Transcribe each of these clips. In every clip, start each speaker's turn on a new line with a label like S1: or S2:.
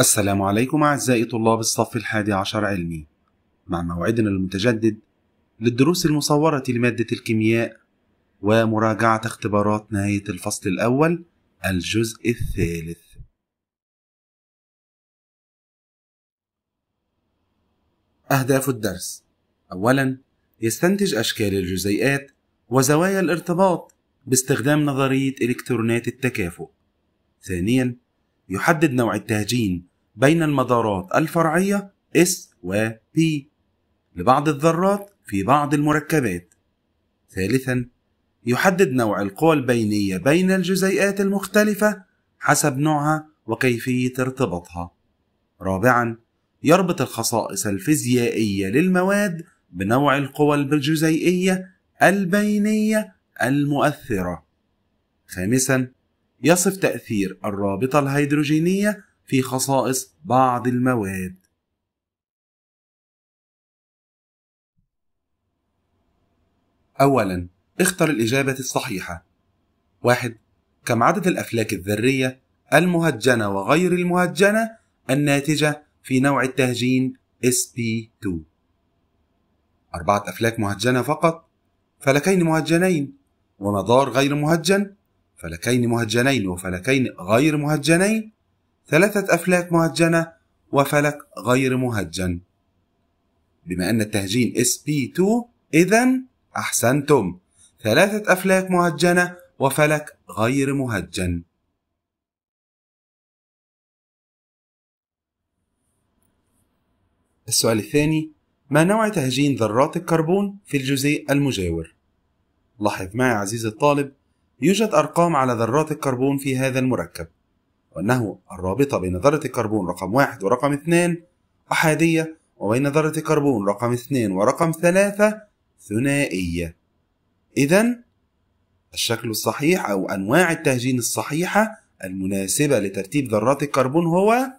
S1: السلام عليكم أعزائي طلاب الصف الحادي عشر علمي مع موعدنا المتجدد للدروس المصورة لمادة الكيمياء ومراجعة اختبارات نهاية الفصل الأول الجزء الثالث أهداف الدرس أولا يستنتج أشكال الجزيئات وزوايا الارتباط باستخدام نظرية إلكترونات التكافؤ ثانيا يحدد نوع التهجين بين المدارات الفرعية S و P لبعض الذرات في بعض المركبات. ثالثا يحدد نوع القوى البينية بين الجزيئات المختلفة حسب نوعها وكيفية ارتباطها. رابعا يربط الخصائص الفيزيائية للمواد بنوع القوى الجزيئية البينية المؤثرة. خامسا يصف تأثير الرابطة الهيدروجينية في خصائص بعض المواد أولا اختر الإجابة الصحيحة واحد كم عدد الأفلاك الذرية المهجنة وغير المهجنة الناتجة في نوع التهجين SP2 أربعة أفلاك مهجنة فقط فلكين مهجنين ومدار غير مهجن فلكين مهجنين وفلكين غير مهجنين ثلاثة أفلاك مهجنة وفلك غير مهجن بما أن التهجين SP2 إذا أحسنتم ثلاثة أفلاك مهجنة وفلك غير مهجن السؤال الثاني ما نوع تهجين ذرات الكربون في الجزيء المجاور؟ لاحظ معي عزيزي الطالب يوجد أرقام على ذرات الكربون في هذا المركب وأنه الرابطة بين ذرة الكربون رقم واحد ورقم اثنان أحادية وبين ذرة الكربون رقم اثنان ورقم ثلاثة ثنائية إذا الشكل الصحيح أو أنواع التهجين الصحيحة المناسبة لترتيب ذرات الكربون هو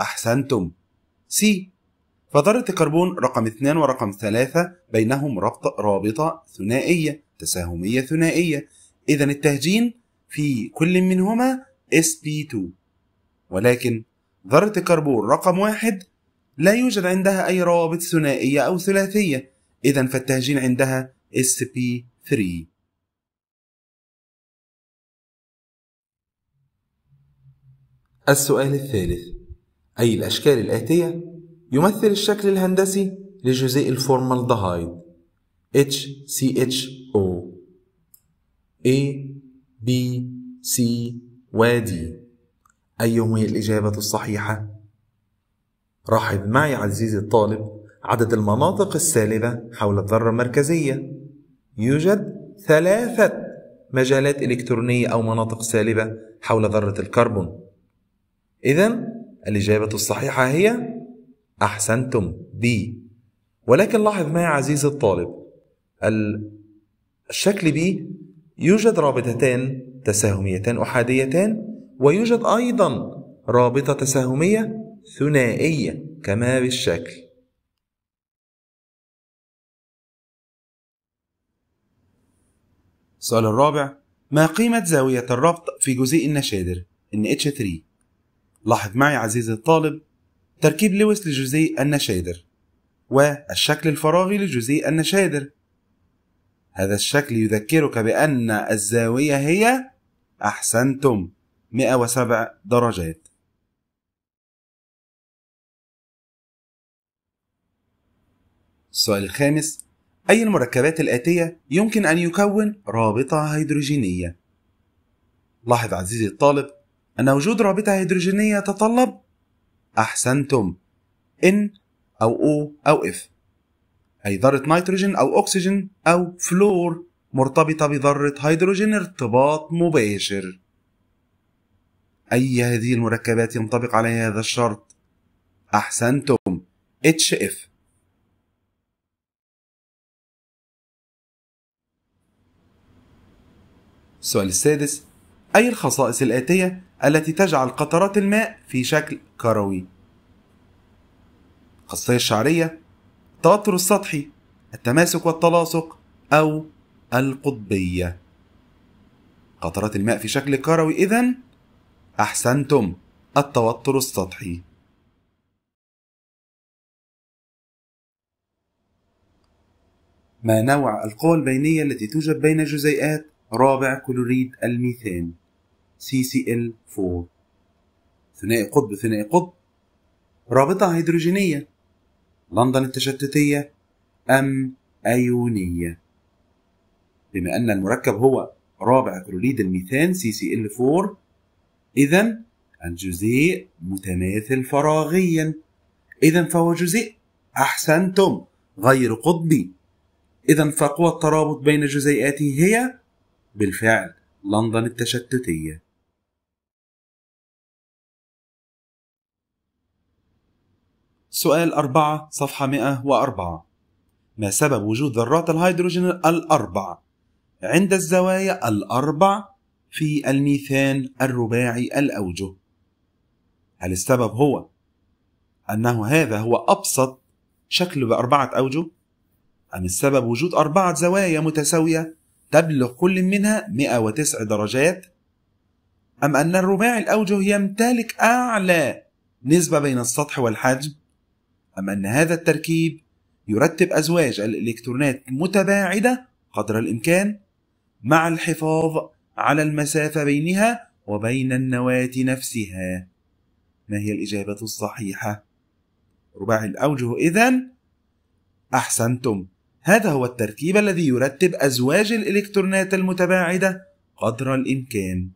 S1: أحسنتم سي فذرة الكربون رقم اثنان ورقم ثلاثة بينهم ربط رابطة ثنائية تساهمية ثنائية إذا التهجين في كل منهما sp2 ولكن ذرة الكربون رقم واحد لا يوجد عندها أي روابط ثنائية أو ثلاثية إذا فالتهجين عندها sp3 السؤال الثالث أي الأشكال الآتية يمثل الشكل الهندسي لجزيء الفورمالدهايد HCHO A B C وادي أيهم هي الإجابة الصحيحة؟ رحب معي عزيزي الطالب عدد المناطق السالبة حول الذرة المركزية يوجد ثلاثة مجالات إلكترونية أو مناطق سالبة حول ذرة الكربون إذا الإجابة الصحيحة هي أحسنتم بي ولكن لاحظ معي عزيزي الطالب الشكل بي يوجد رابطتان تساهميتان أحاديتان ويوجد أيضا رابطة تساهمية ثنائية كما بالشكل السؤال الرابع ما قيمة زاوية الربط في جزيء النشادر NH3 لاحظ معي عزيزي الطالب تركيب لويس لجزيء النشادر والشكل الفراغي لجزيء النشادر هذا الشكل يذكرك بأن الزاوية هي أحسنتم 107 درجات السؤال الخامس أي المركبات الآتية يمكن أن يكون رابطة هيدروجينية؟ لاحظ عزيزي الطالب أن وجود رابطة هيدروجينية يتطلب أحسنتم N أو O أو F اي ذرة نيتروجين أو أكسجين أو فلور مرتبطة بذرة هيدروجين ارتباط مباشر أي هذه المركبات ينطبق عليها هذا الشرط؟ أحسنتم HF السؤال السادس أي الخصائص الآتية التي تجعل قطرات الماء في شكل كروي؟ الخاصية الشعرية التوتر السطحي التماسك والتلاصق أو القطبية قطرات الماء في شكل كروي إذا أحسنتم التوتر السطحي ما نوع القوى البينية التي توجد بين جزيئات رابع كلوريد الميثان CCl4 ثنائي قطب ثنائي قطب رابطة هيدروجينية لندن التشتتية أم أيونية بما أن المركب هو رابع كلوريد الميثان CCl4 إذا الجزيء متماثل فراغيا إذا فهو جزيء أحسنتم غير قطبي إذا فقوى الترابط بين جزيئاته هي بالفعل لندن التشتتية سؤال 4 صفحة 104 ما سبب وجود ذرات الهيدروجين الأربع عند الزوايا الأربع في الميثان الرباعي الأوجه؟ هل السبب هو أنه هذا هو أبسط شكل بأربعة أوجه؟ أم السبب وجود أربعة زوايا متساوية تبلغ كل منها 109 درجات؟ أم أن الرباعي الأوجه يمتلك أعلى نسبة بين السطح والحجم؟ أم أن هذا التركيب يرتب أزواج الإلكترونات متباعدة قدر الإمكان مع الحفاظ على المسافة بينها وبين النواة نفسها ما هي الإجابة الصحيحة؟ رباعي الأوجه إذن أحسنتم هذا هو التركيب الذي يرتب أزواج الإلكترونات المتباعدة قدر الإمكان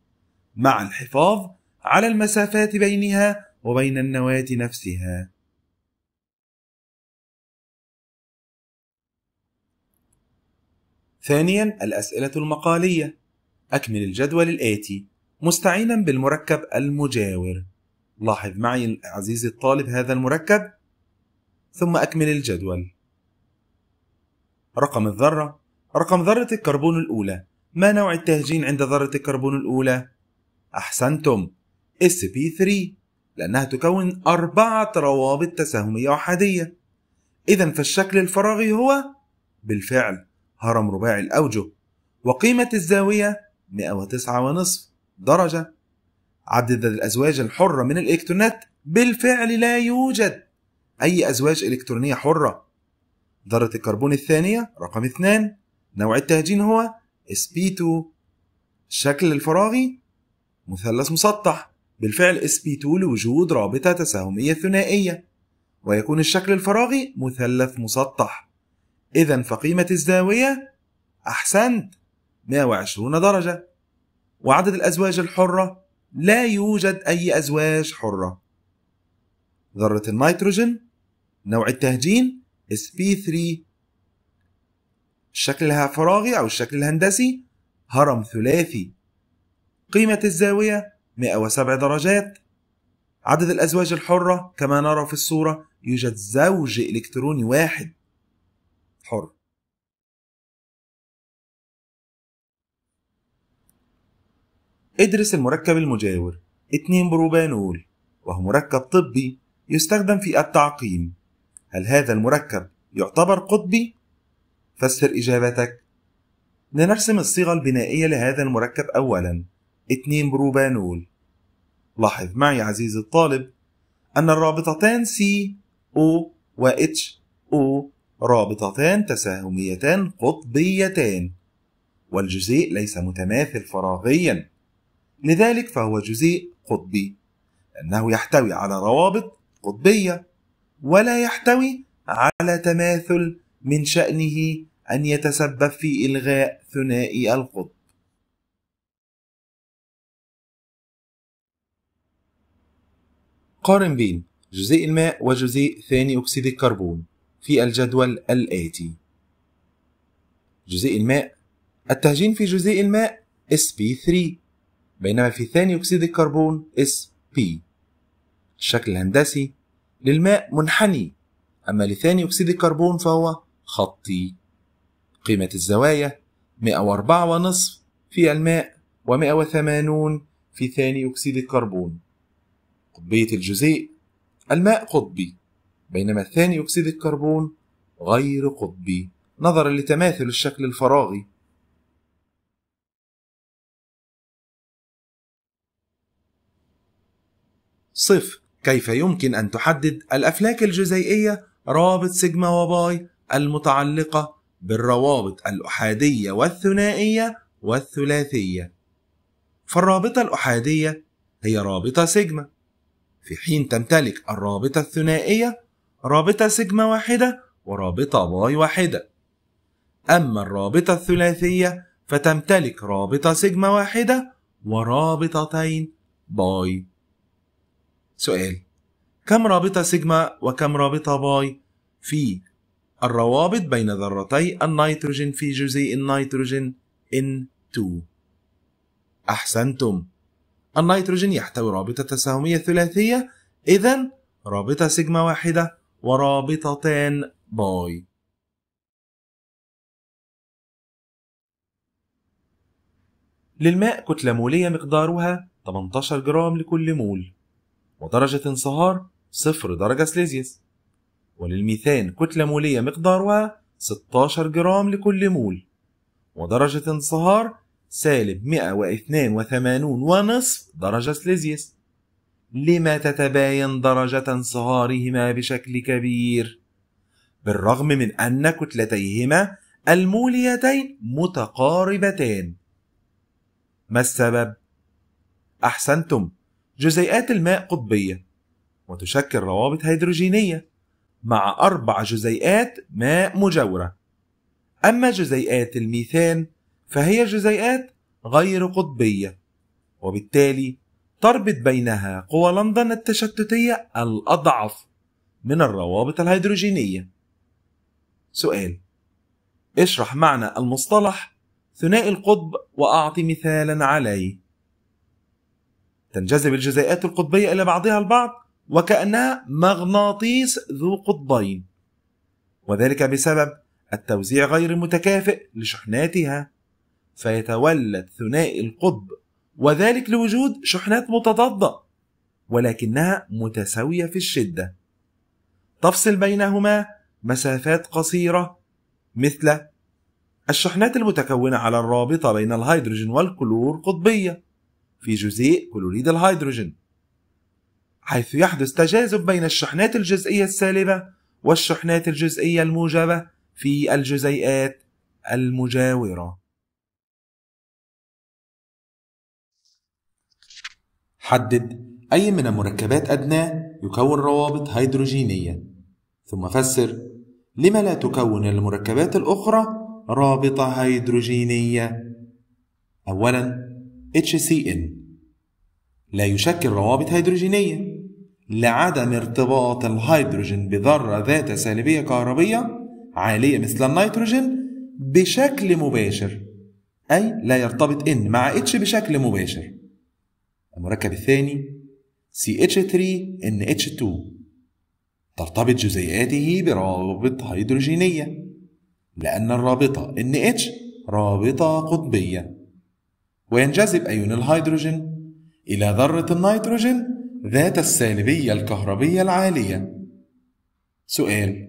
S1: مع الحفاظ على المسافات بينها وبين النواة نفسها ثانيا الأسئلة المقالية أكمل الجدول الآتي مستعينا بالمركب المجاور لاحظ معي عزيزي الطالب هذا المركب ثم أكمل الجدول رقم الذرة رقم ذرة الكربون الأولى ما نوع التهجين عند ذرة الكربون الأولى؟ أحسنتم sp3 لأنها تكون أربعة روابط تساهمية أحادية إذا فالشكل الفراغي هو بالفعل هرم رباعي الأوجه وقيمة الزاوية 109.5 درجة عدد الأزواج الحرة من الإلكترونات بالفعل لا يوجد أي أزواج إلكترونية حرة ذرة الكربون الثانية رقم 2 نوع التهجين هو sp2 الشكل الفراغي مثلث مسطح بالفعل sp2 لوجود رابطة تساهمية ثنائية ويكون الشكل الفراغي مثلث مسطح إذا فقيمة الزاوية أحسنت 120 درجة وعدد الأزواج الحرة لا يوجد أي أزواج حرة ذرة النيتروجين نوع التهجين sp3 الشكل فراغي أو الشكل الهندسي هرم ثلاثي قيمة الزاوية 107 درجات عدد الأزواج الحرة كما نرى في الصورة يوجد زوج إلكتروني واحد حر ادرس المركب المجاور 2 بروبانول وهو مركب طبي يستخدم في التعقيم هل هذا المركب يعتبر قطبي؟ فسر إجابتك لنرسم الصيغة البنائية لهذا المركب أولا 2 بروبانول لاحظ معي عزيزي الطالب أن الرابطتان C O و H O رابطتان تساهميتان قطبيتان والجزيء ليس متماثل فراغيا لذلك فهو جزيء قطبي لأنه يحتوي على روابط قطبية ولا يحتوي على تماثل من شأنه أن يتسبب في إلغاء ثنائي القطب قارن بين جزيء الماء وجزيء ثاني أكسيد الكربون في الجدول الآتي جزيء الماء التهجين في جزيء الماء sp3 بينما في ثاني أكسيد الكربون sp الشكل الهندسي للماء منحني أما لثاني أكسيد الكربون فهو خطي قيمة الزوايا 104.5 في الماء و180 في ثاني أكسيد الكربون قطبية الجزيء الماء قطبي بينما ثاني أكسيد الكربون غير قطبي نظرا لتماثل الشكل الفراغي صفر كيف يمكن أن تحدد الأفلاك الجزيئية رابط سيجما وباي المتعلقة بالروابط الأحادية والثنائية والثلاثية فالرابطة الأحادية هي رابطة سيجما في حين تمتلك الرابطة الثنائية رابطة سيجما واحدة ورابطة باي واحدة أما الرابطة الثلاثية فتمتلك رابطة سيجما واحدة ورابطتين باي سؤال كم رابطة سيجما وكم رابطة باي في الروابط بين ذرتي النيتروجين في جزيء النيتروجين N2 أحسنتم النيتروجين يحتوي رابطة تساهمية ثلاثية إذا رابطة سيجما واحدة ورابطتان باي للماء كتلة مولية مقدارها 18 جرام لكل مول ودرجة انصهار صفر درجة سليزيوس وللميثان كتلة مولية مقدارها 16 جرام لكل مول ودرجة انصهار سالب 182 ونصف درجة سليزيوس لما تتباين درجة صغارهما بشكل كبير بالرغم من أن كتلتيهما الموليتين متقاربتان ما السبب؟ أحسنتم جزيئات الماء قطبية وتشكل روابط هيدروجينية مع أربع جزيئات ماء مجاورة أما جزيئات الميثان فهي جزيئات غير قطبية وبالتالي تربط بينها قوى لندن التشتتية الأضعف من الروابط الهيدروجينية. سؤال: اشرح معنى المصطلح ثنائي القطب وأعطي مثالا عليه. تنجذب الجزيئات القطبية إلى بعضها البعض وكأنها مغناطيس ذو قطبين، وذلك بسبب التوزيع غير المتكافئ لشحناتها، فيتولد ثنائي القطب وذلك لوجود شحنات متضادة ولكنها متساوية في الشدة تفصل بينهما مسافات قصيرة مثل الشحنات المتكونة على الرابطة بين الهيدروجين والكلور قطبية في جزيء كلوريد الهيدروجين حيث يحدث تجاذب بين الشحنات الجزئية السالبة والشحنات الجزئية الموجبة في الجزيئات المجاورة حدد أي من المركبات أدناه يكون روابط هيدروجينية ثم فسر لما لا تكون المركبات الأخرى رابطة هيدروجينية أولا HCN لا يشكل روابط هيدروجينية لعدم ارتباط الهيدروجين بذرة ذات سالبية كهربية عالية مثل النيتروجين بشكل مباشر أي لا يرتبط N مع H بشكل مباشر المركب الثاني CH3NH2 ترتبط جزيئاته برابط هيدروجينية لأن الرابطة NH رابطة قطبية وينجذب أيون الهيدروجين إلى ذرة النيتروجين ذات السالبية الكهربية العالية سؤال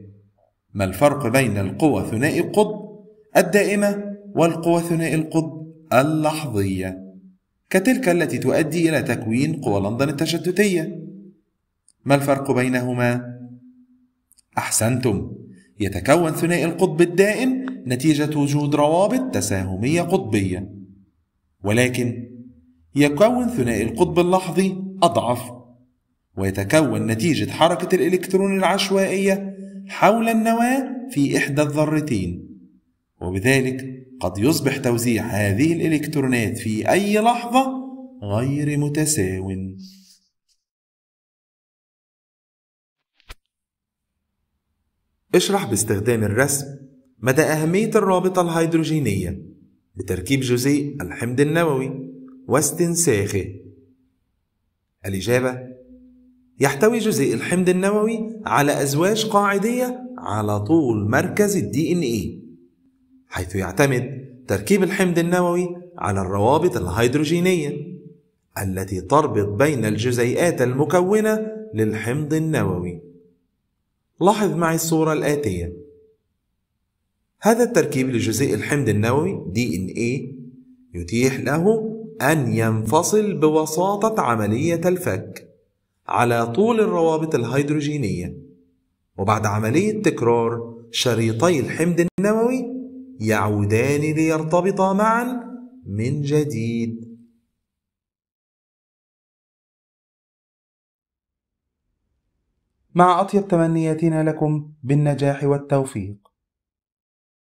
S1: ما الفرق بين القوى ثنائي القطب الدائمة والقوى ثنائي القطب اللحظية؟ كتلك التي تؤدي إلى تكوين قوى لندن التشتتية ما الفرق بينهما؟ أحسنتم يتكون ثنائي القطب الدائم نتيجة وجود روابط تساهمية قطبية ولكن يكون ثنائي القطب اللحظي أضعف ويتكون نتيجة حركة الإلكترون العشوائية حول النواة في إحدى الذرتين وبذلك قد يصبح توزيع هذه الإلكترونات في أي لحظة غير متساو اشرح باستخدام الرسم مدى أهمية الرابطة الهيدروجينية لتركيب جزيء الحمض النووي واستنساخه الإجابة يحتوي جزيء الحمض النووي على أزواج قاعدية على طول مركز الـ DNA حيث يعتمد تركيب الحمض النووي على الروابط الهيدروجينية التي تربط بين الجزيئات المكونة للحمض النووي. لاحظ معي الصورة الآتية. هذا التركيب لجزيء الحمض النووي DNA إيه يتيح له أن ينفصل بوساطة عملية الفك على طول الروابط الهيدروجينية وبعد عملية تكرار شريطي الحمض النووي يعودان ليرتبطا معا من جديد مع أطيب تمنياتنا لكم بالنجاح والتوفيق